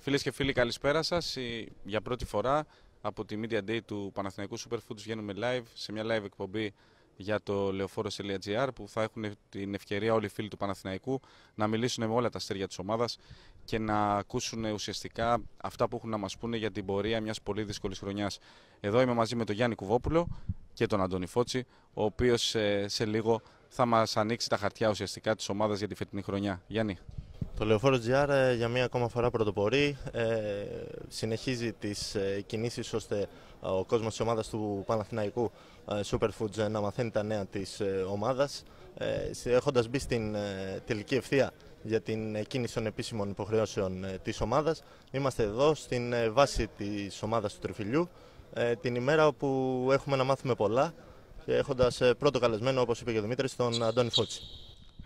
Φίλες και φίλοι, καλησπέρα σας. Για πρώτη φορά από τη Media Day του Παναθηναϊκού Superfoods βγαίνουμε live σε μια live εκπομπή για το λεωφόρο.gr που θα έχουν την ευκαιρία όλοι οι φίλοι του Παναθηναϊκού να μιλήσουν με όλα τα στέρια της ομάδας και να ακούσουν ουσιαστικά αυτά που έχουν να μας πούνε για την πορεία μιας πολύ δύσκολης χρονιάς. Εδώ είμαι μαζί με τον Γιάννη Κουβόπουλο και τον Αντώνη Φώτση, ο οποίος ε, σε, λίγο θα μας ανοίξει τα χαρτιά ουσιαστικά της ομάδας για τη φετινή χρονιά. Γιάννη. Το λεωφόρο GR ε, για μία ακόμα φορά πρωτοπορεί. Ε, συνεχίζει τις ε, κινήσεις ώστε ε, ο κόσμος της ομάδας του Παναθηναϊκού ε, Superfoods να μαθαίνει τα νέα της ομάδας. Έχοντας μπει στην τελική ευθεία για την κίνηση των επίσημων υποχρεώσεων της ομάδας, είμαστε εδώ στην βάση της ομάδας του Τριφυλιού, την ημέρα όπου έχουμε να μάθουμε πολλά, έχοντας πρώτο καλεσμένο, όπως είπε και ο Δημήτρης, τον Αντώνη Φώτση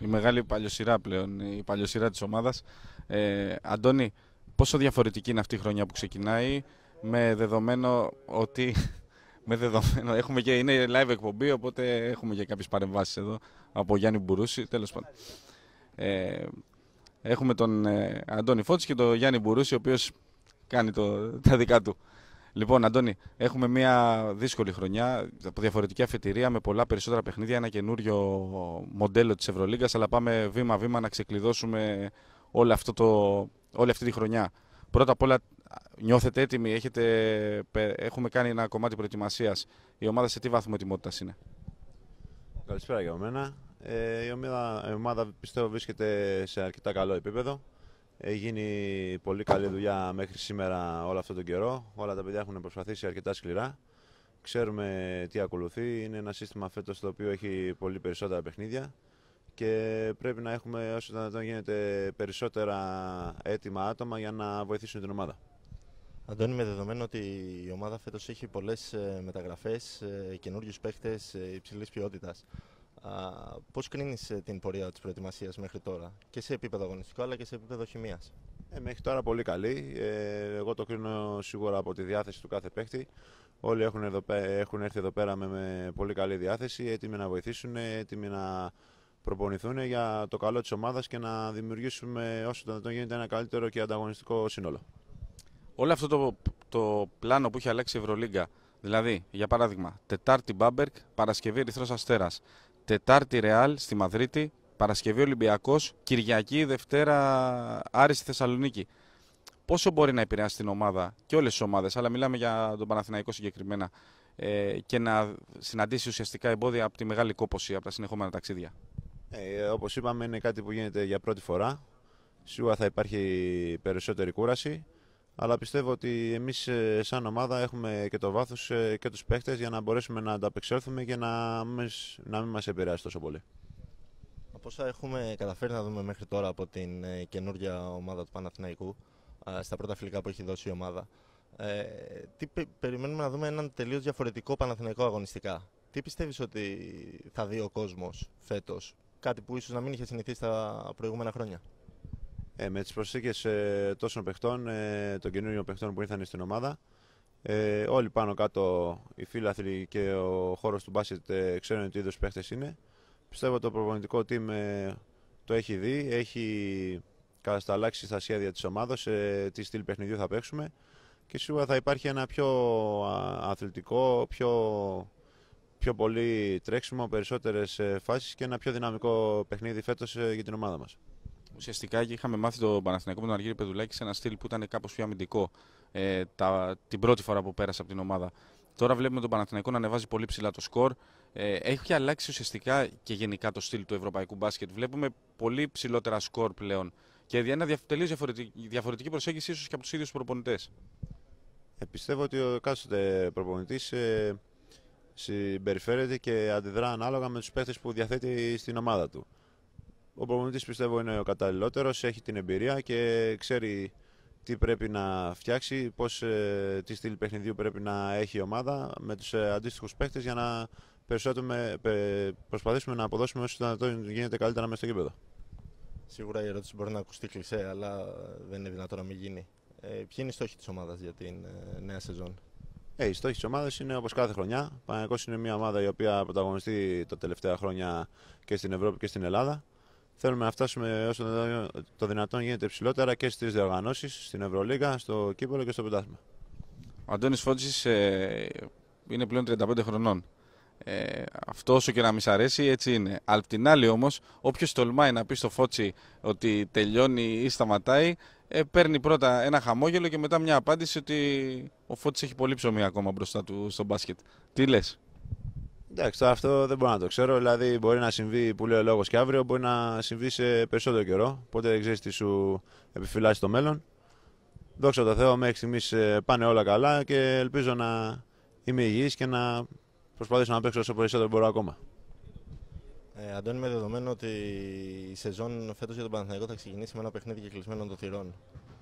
η μεγάλη παλιοσυρά πλέον, η παλιοσυρά της ομάδας. Ε, Αντώνη, πόσο διαφορετική είναι αυτή η χρονιά που ξεκινάει, με δεδομένο ότι με δεδομένο. Έχουμε και, είναι live εκπομπή, οπότε έχουμε και κάποιες παρεμβάσεις εδώ από Γιάννη Μπουρούση, τέλος πάντων. Ε, έχουμε τον ε, Αντώνη και τον Γιάννη Μπουρούση, ο οποίος κάνει το, τα δικά του. Λοιπόν, Αντώνη, έχουμε μια δύσκολη χρονιά από διαφορετική αφετηρία με πολλά περισσότερα παιχνίδια, ένα καινούριο μοντέλο της Ευρωλίγκας. Αλλά πάμε βήμα-βήμα να ξεκλειδώσουμε όλη, αυτό το, όλη αυτή τη χρονιά. Πρώτα απ' όλα, νιώθετε έτοιμοι, έχετε, έχουμε κάνει ένα κομμάτι προετοιμασίας. Η ομάδα σε τι βάθμο ετοιμότητας είναι. Καλησπέρα για μένα. Ε, η, ομάδα, η ομάδα πιστεύω βρίσκεται σε αρκετά καλό επίπεδο. Έχει γίνει πολύ καλή δουλειά μέχρι σήμερα όλο αυτόν τον καιρό. Όλα τα παιδιά έχουν προσπαθήσει αρκετά σκληρά. Ξέρουμε τι ακολουθεί. Είναι ένα σύστημα φέτος το οποίο έχει πολύ περισσότερα παιχνίδια και πρέπει να έχουμε όσο δυνατόν γίνεται περισσότερα έτοιμα άτομα για να βοηθήσουν την ομάδα. Αντώνη, με δεδομένο ότι η ομάδα φέτος έχει πολλές ε, μεταγραφές, ε, καινούριους παίχτες ε, υψηλής ποιότητας. Πώς κρίνεις ε, την πορεία της προετοιμασίας μέχρι τώρα και σε επίπεδο αγωνιστικό αλλά και σε επίπεδο χημίας. Ε, μέχρι τώρα πολύ καλή. Ε, εγώ το κρίνω σίγουρα από τη διάθεση του κάθε παίχτη. Όλοι έχουν, έχουν έρθει εδώ πέρα με, πολύ καλή διάθεση, έτοιμοι να βοηθήσουν, έτοιμοι να προπονηθούν για το καλό της ομάδας και να δημιουργήσουμε όσο το δυνατόν γίνεται ένα καλύτερο και ανταγωνιστικό σύνολο. Όλο αυτό το, το πλάνο που έχει αλλάξει η Ευρωλίγκα, δηλαδή για παράδειγμα Τετάρτη Μπάμπερκ, Παρασκευή Ερυθρός Αστέρας, Τετάρτη Ρεάλ στη Μαδρίτη, Παρασκευή Ολυμπιακός, Κυριακή, Δευτέρα Άρης στη Θεσσαλονίκη. Πόσο μπορεί να επηρεάσει την ομάδα και όλες τις ομάδες, αλλά μιλάμε για τον Παναθηναϊκό συγκεκριμένα, ε, και να συναντήσει ουσιαστικά εμπόδια από τη μεγάλη κόποση, από τα συνεχόμενα ταξίδια. Ε, Όπως είπαμε, είναι κάτι που γίνεται για πρώτη φορά. Σίγουρα θα υπάρχει περισσότερη κούραση αλλά πιστεύω ότι εμείς ε, σαν ομάδα έχουμε και το βάθος ε, και τους παίχτες για να μπορέσουμε να ανταπεξέλθουμε και να, μες, να μην μας επηρεάσει τόσο πολύ. Από όσα έχουμε καταφέρει να δούμε μέχρι τώρα από την ε, καινούργια ομάδα του Παναθηναϊκού, στα πρώτα φιλικά που έχει δώσει η ομάδα, τι περιμένουμε να δούμε έναν τελείως διαφορετικό Παναθηναϊκό αγωνιστικά. Τι πιστεύεις ότι θα δει ο κόσμος φέτος, κάτι που ίσως να μην είχε συνηθίσει τα προηγούμενα χρόνια. Ε, με τις προσθήκες ε, τόσων παιχτών, ε, των καινούριων παιχτών που ήρθαν στην ομάδα, ε, όλοι πάνω κάτω οι φίλαθροι και ο χώρος του μπάσκετ ε, ξέρουν τι είδους παίχτες είναι. Πιστεύω το προπονητικό team ε, το έχει δει, έχει κατασταλάξει στα σχέδια της ομάδα, ε, τι στυλ παιχνιδιού θα παίξουμε και σίγουρα θα υπάρχει ένα πιο αθλητικό, πιο, πιο πολύ τρέξιμο, περισσότερες ε, φάσεις και ένα πιο δυναμικό παιχνίδι φέτος ε, για την ομάδα μας. Ουσιαστικά και είχαμε μάθει το Παναθηναϊκό με τον Αργύρι Πεδουλάκη σε ένα στυλ που ήταν κάπως πιο αμυντικό ε, τα, την πρώτη φορά που πέρασε από την ομάδα. Τώρα βλέπουμε τον Παναθηναϊκό να ανεβάζει πολύ ψηλά το σκορ. Ε, έχει αλλάξει ουσιαστικά και γενικά το στυλ του ευρωπαϊκού μπάσκετ. Βλέπουμε πολύ ψηλότερα σκορ πλέον και ένα τελείως διαφορετική, προσέγγιση ίσως και από τους ίδιους προπονητές. Ε, πιστεύω ότι ο κάθε προπονητής ε, συμπεριφέρεται και αντιδρά ανάλογα με τους παίχτες που διαθέτει στην ομάδα του. Ο προπονητής πιστεύω είναι ο καταλληλότερος, έχει την εμπειρία και ξέρει τι πρέπει να φτιάξει, πώς, τη ε, τι στυλ παιχνιδιού πρέπει να έχει η ομάδα με τους ε, αντίστοιχους παίχτε για να ε, προσπαθήσουμε να αποδώσουμε όσο δυνατόν γίνεται καλύτερα μέσα στο κήπεδο. Σίγουρα η ερώτηση μπορεί να ακουστεί κλεισέ, αλλά δεν είναι δυνατόν να μην γίνει. Ε, ποιοι είναι οι στόχοι της ομάδας για την ε, νέα σεζόν, ε, Οι στόχοι της ομάδας είναι όπως κάθε χρονιά. Παναγενικό είναι μια ομάδα η οποία πρωταγωνιστεί τα τελευταία χρόνια και στην Ευρώπη και στην Ελλάδα. Θέλουμε να φτάσουμε όσο το δυνατόν γίνεται υψηλότερα και στις διοργανώσεις, στην Ευρωλίγα, στο Κύπρο και στο Πεντάσμα. Ο Αντώνης Φώτση ε, είναι πλέον 35 χρονών. Ε, αυτό όσο και να μη αρέσει έτσι είναι. Απ' την άλλη όμως όποιος τολμάει να πει στο Φώτση ότι τελειώνει ή σταματάει ε, παίρνει πρώτα ένα χαμόγελο και μετά μια απάντηση ότι ο Φώτση έχει πολύ ψωμί ακόμα μπροστά του στο μπάσκετ. Τι λες? Εντάξει, αυτό δεν μπορώ να το ξέρω. Δηλαδή, μπορεί να συμβεί που λέει ο λόγος και αύριο, μπορεί να συμβεί σε περισσότερο καιρό. Οπότε δεν ξέρεις τι σου επιφυλάσσει το μέλλον. Δόξα τω Θεώ, μέχρι στιγμής ε, πάνε όλα καλά και ελπίζω να είμαι υγιής και να προσπαθήσω να παίξω όσο περισσότερο μπορώ ακόμα. Ε, Αντώνη, με δεδομένο ότι η σεζόν φέτος για τον Παναθηναϊκό θα ξεκινήσει με ένα παιχνίδι και κλεισμένο των θυρών.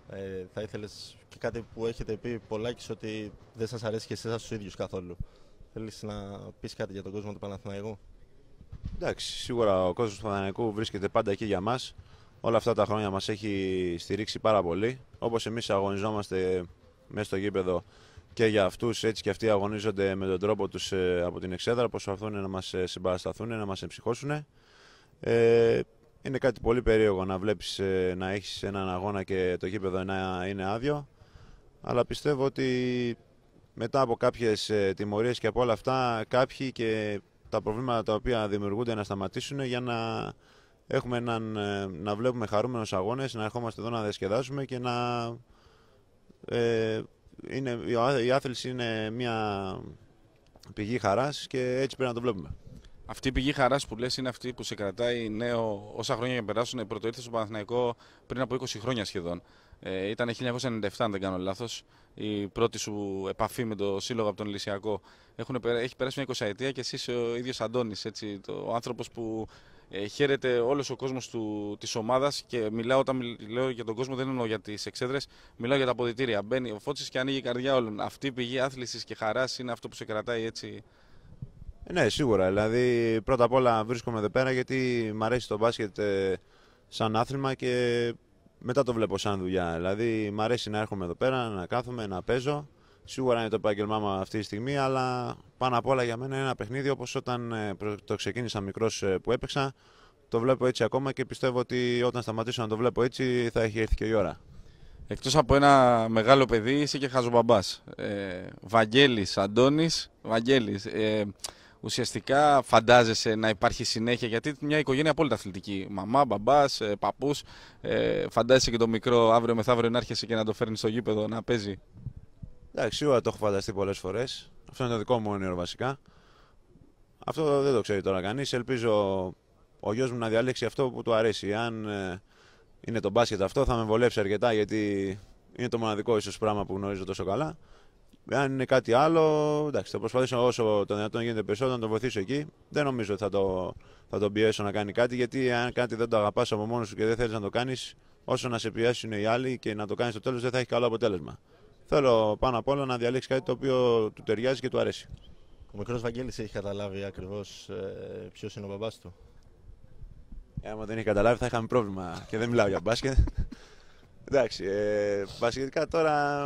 Ε, θα ήθελες και κάτι που έχετε πει πολλάκι ότι δεν σας αρέσει και εσάς τους ίδιους καθόλου. Θέλεις να πεις κάτι για τον κόσμο του Παναθηναϊκού. Εντάξει, σίγουρα ο κόσμος του Παναθηναϊκού βρίσκεται πάντα εκεί για μας. Όλα αυτά τα χρόνια μας έχει στηρίξει πάρα πολύ. Όπως εμείς αγωνιζόμαστε μέσα στο γήπεδο και για αυτούς, έτσι και αυτοί αγωνίζονται με τον τρόπο τους ε, από την εξέδρα, προσπαθούν να μας ε, συμπαρασταθούν, να μας εμψυχώσουν. Ε, είναι κάτι πολύ περίεργο να βλέπεις να έχεις έναν αγώνα και το γήπεδο να είναι άδειο. Αλλά πιστεύω ότι μετά από κάποιες ε, τιμωρίες και από όλα αυτά κάποιοι και τα προβλήματα τα οποία δημιουργούνται να σταματήσουν για να έχουμε έναν, ε, να βλέπουμε χαρούμενους αγώνες, να ερχόμαστε εδώ να διασκεδάσουμε και να... Ε, είναι, η άθληση είναι μια πηγή χαράς και έτσι πρέπει να το βλέπουμε. Αυτή η πηγή χαράς που λες είναι αυτή που σε κρατάει νέο όσα χρόνια για να περάσουν. Πρωτοήρθε στο Παναθηναϊκό πριν από 20 χρόνια σχεδόν. Ε, ήταν 1997, αν δεν κάνω λάθος, η πρώτη σου επαφή με το σύλλογο από τον Λυσιακό. έχει περάσει μια 20 ετία και εσύ είσαι ο ίδιος Αντώνης, ο άνθρωπος που ε, χαίρεται όλος ο κόσμος της ομάδας και μιλάω όταν λέω για τον κόσμο, δεν εννοώ για τις εξέδρες, μιλάω για τα αποδητήρια. Μπαίνει ο φώτης και ανοίγει η καρδιά όλων. Αυτή η πηγή άθλησης και χαράς είναι αυτό που σε κρατάει έτσι ε, ναι, σίγουρα. Δηλαδή, πρώτα απ' όλα βρίσκομαι εδώ πέρα γιατί μου αρέσει το μπάσκετ ε, σαν άθλημα και μετά το βλέπω σαν δουλειά. Δηλαδή, μου αρέσει να έρχομαι εδώ πέρα, να κάθομαι, να παίζω. Σίγουρα είναι το επάγγελμά μου αυτή τη στιγμή, αλλά πάνω απ' όλα για μένα είναι ένα παιχνίδι όπως όταν ε, το ξεκίνησα μικρός που έπαιξα. Το βλέπω έτσι ακόμα και πιστεύω ότι όταν σταματήσω να το βλέπω έτσι θα έχει έρθει και η ώρα. Εκτός από ένα μεγάλο παιδί, είσαι και χαζομπαμπά. Ε, Βαγγέλης Αντώνης. Βαγγέλης. Ε, ουσιαστικά φαντάζεσαι να υπάρχει συνέχεια γιατί μια οικογένεια απόλυτα αθλητική. Μαμά, μπαμπάς, ε, παππούς. Ε, φαντάζεσαι και το μικρό αύριο μεθαύριο να έρχεσαι και να το φέρνεις στο γήπεδο να παίζει. Εντάξει, σίγουρα το έχω φανταστεί πολλές φορές. Αυτό είναι το δικό μου όνειρο βασικά. Αυτό δεν το ξέρει τώρα κανείς. Ελπίζω ο γιος μου να διαλέξει αυτό που του αρέσει. Αν ε, είναι το μπάσκετ αυτό, θα με βολέψει αρκετά γιατί είναι το μοναδικό ίσως πράγμα που γνωρίζω τόσο καλά. Αν είναι κάτι άλλο, εντάξει, θα προσπαθήσω όσο το δυνατόν γίνεται περισσότερο να τον βοηθήσω εκεί. Δεν νομίζω ότι θα, το, θα τον πιέσω να κάνει κάτι, γιατί αν κάτι δεν το αγαπάς από μόνος σου και δεν θέλεις να το κάνεις, όσο να σε πιέσουν οι άλλοι και να το κάνεις στο τέλος, δεν θα έχει καλό αποτέλεσμα. Θέλω πάνω απ' όλα να διαλέξεις κάτι το οποίο του ταιριάζει και του αρέσει. Ο μικρός Βαγγέλης έχει καταλάβει ακριβώς ε, ποιος είναι ο μπαμπάς του. Ε, άμα δεν έχει καταλάβει, θα είχαμε πρόβλημα και δεν μιλάω για μπάσκετ. Εντάξει, ε, τώρα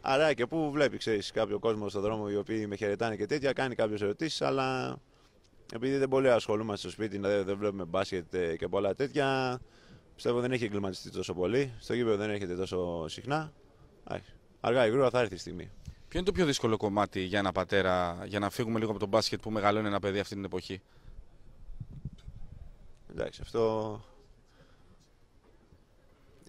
Άρα και που βλέπει, ξέρεις, κάποιο κόσμο στον δρόμο οι οποίοι με χαιρετάνε και τέτοια, κάνει κάποιες ερωτήσεις, αλλά επειδή δεν πολύ ασχολούμαστε στο σπίτι, δεν, δηλαδή δεν βλέπουμε μπάσκετ ε, και πολλά τέτοια, πιστεύω δεν έχει εγκληματιστεί τόσο πολύ. Στο γήπεδο δεν έρχεται τόσο συχνά. Αργά ή γρήγορα θα έρθει η στιγμή. Ποιο είναι το πιο δύσκολο κομμάτι για ένα πατέρα, για να φύγουμε λίγο από τον μπάσκετ που μεγαλώνει ένα παιδί αυτή την εποχή. Εντάξει, αυτό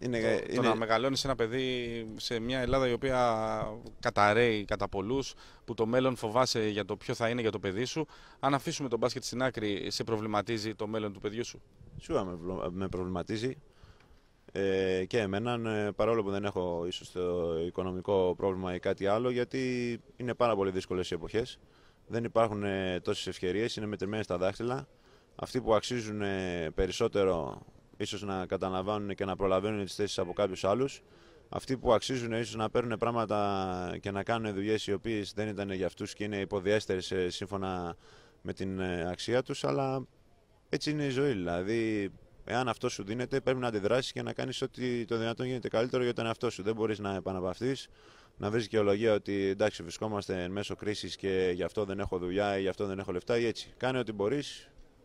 είναι, το, είναι... να μεγαλώνεις ένα παιδί σε μια Ελλάδα η οποία καταραίει κατά πολλούς, που το μέλλον φοβάσαι για το ποιο θα είναι για το παιδί σου. Αν αφήσουμε τον μπάσκετ στην άκρη, σε προβληματίζει το μέλλον του παιδιού σου. Σίγουρα με προβληματίζει. Ε, και εμένα, ναι, παρόλο που δεν έχω ίσως το οικονομικό πρόβλημα ή κάτι άλλο, γιατί είναι πάρα πολύ δύσκολες οι εποχές. Δεν υπάρχουν ε, τόσες ευκαιρίες, είναι μετρημένες τα δάχτυλα. Αυτοί που αξίζουν ε, περισσότερο ίσως να καταλαμβάνουν και να προλαβαίνουν τις θέσεις από κάποιους άλλους. Αυτοί που αξίζουν ίσως να παίρνουν πράγματα και να κάνουν δουλειές οι οποίες δεν ήταν για αυτούς και είναι υποδιέστερες ε, σύμφωνα με την ε, αξία τους, αλλά έτσι είναι η ζωή. Δηλαδή, εάν αυτό σου δίνεται, πρέπει να αντιδράσεις και να κάνεις ό,τι το δυνατόν γίνεται καλύτερο για τον εαυτό σου. Δεν μπορείς να επαναπαυθείς, να βρεις δικαιολογία ότι εντάξει, βρισκόμαστε εν μέσω κρίσης και γι' αυτό δεν έχω δουλειά ή γι' αυτό δεν έχω λεφτά ή έτσι. Κάνε ό,τι μπορείς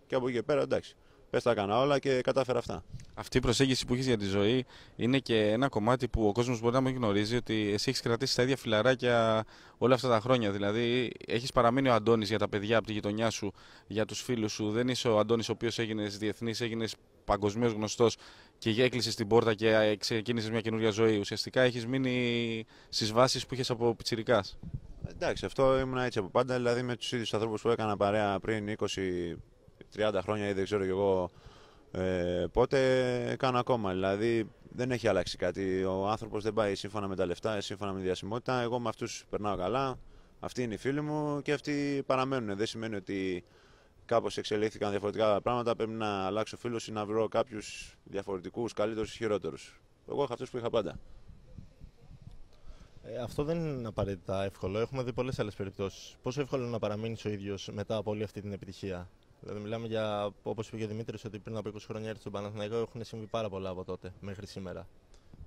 και από εκεί και πέρα εντάξει. Πες τα έκανα όλα και κατάφερα αυτά. Αυτή η προσέγγιση που έχεις για τη ζωή είναι και ένα κομμάτι που ο κόσμος μπορεί να μην γνωρίζει ότι εσύ έχεις κρατήσει τα ίδια φιλαράκια όλα αυτά τα χρόνια. Δηλαδή, έχεις παραμείνει ο Αντώνης για τα παιδιά από τη γειτονιά σου, για τους φίλους σου. Δεν είσαι ο Αντώνης ο οποίος έγινες διεθνής, έγινες παγκοσμίως γνωστός και έκλεισες την πόρτα και ξεκίνησες μια καινούργια ζωή. Ουσιαστικά έχεις μείνει στις βάσεις που είχες από πιτσυρικά. Εντάξει, αυτό ήμουν έτσι από πάντα. Δηλαδή, με τους ίδιους ανθρώπους που έκανα παρέα πριν 20 30 χρόνια ή δεν ξέρω κι εγώ ε, πότε κάνω ακόμα. Δηλαδή δεν έχει αλλάξει κάτι. Ο άνθρωπος δεν πάει σύμφωνα με τα λεφτά, σύμφωνα με τη διασημότητα. Εγώ με αυτούς περνάω καλά. Αυτοί είναι οι φίλοι μου και αυτοί παραμένουν. Δεν σημαίνει ότι κάπως εξελίχθηκαν διαφορετικά πράγματα. Πρέπει να αλλάξω φίλος ή να βρω κάποιους διαφορετικούς, καλύτερους ή χειρότερους. Εγώ έχω αυτούς που είχα πάντα. Ε, αυτό δεν είναι απαραίτητα εύκολο. Έχουμε δει πολλές άλλες περιπτώσεις. Πόσο εύκολο να παραμείνεις ο ίδιος μετά από όλη αυτή την επιτυχία. Δηλαδή, μιλάμε για, όπως είπε και ο Δημήτρης, ότι πριν από 20 χρόνια έρθει στον Παναθηναϊκό, έχουν συμβεί πάρα πολλά από τότε μέχρι σήμερα.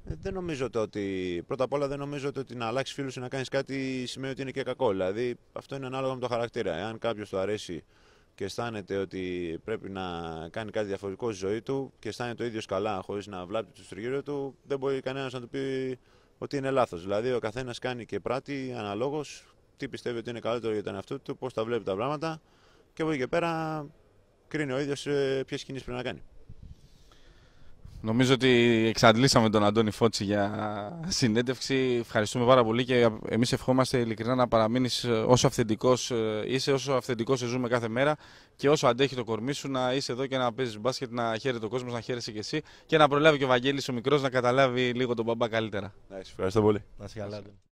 Ε, δεν νομίζω ότι. Πρώτα απ' όλα, δεν νομίζω ότι να αλλάξει φίλους ή να κάνεις κάτι σημαίνει ότι είναι και κακό. Δηλαδή, αυτό είναι ανάλογα με το χαρακτήρα. Εάν κάποιος του αρέσει και αισθάνεται ότι πρέπει να κάνει κάτι διαφορετικό στη ζωή του και αισθάνεται το ίδιος καλά χωρίς να βλάπτει το τριγύρω του, δεν μπορεί κανένας να του πει ότι είναι λάθος. Δηλαδή, ο καθένας κάνει και πράττει αναλόγως τι πιστεύει ότι είναι καλύτερο για τον εαυτό του, πώς τα βλέπει τα πράγματα και από εκεί και πέρα κρίνει ο ίδιος ε, ποιες κινήσεις πρέπει να κάνει. Νομίζω ότι εξαντλήσαμε τον Αντώνη Φώτση για συνέντευξη. Ευχαριστούμε πάρα πολύ και εμείς ευχόμαστε ειλικρινά να παραμείνεις ε, όσο αυθεντικός ε, είσαι, όσο αυθεντικός σε ζούμε κάθε μέρα και όσο αντέχει το κορμί σου να είσαι εδώ και να παίζεις μπάσκετ, να χαίρεται ο κόσμος, να χαίρεσαι και εσύ και να προλάβει και ο Βαγγέλης ο μικρός να καταλάβει λίγο τον μπαμπά καλύτερα. ευχαριστώ πολύ. Να καλά.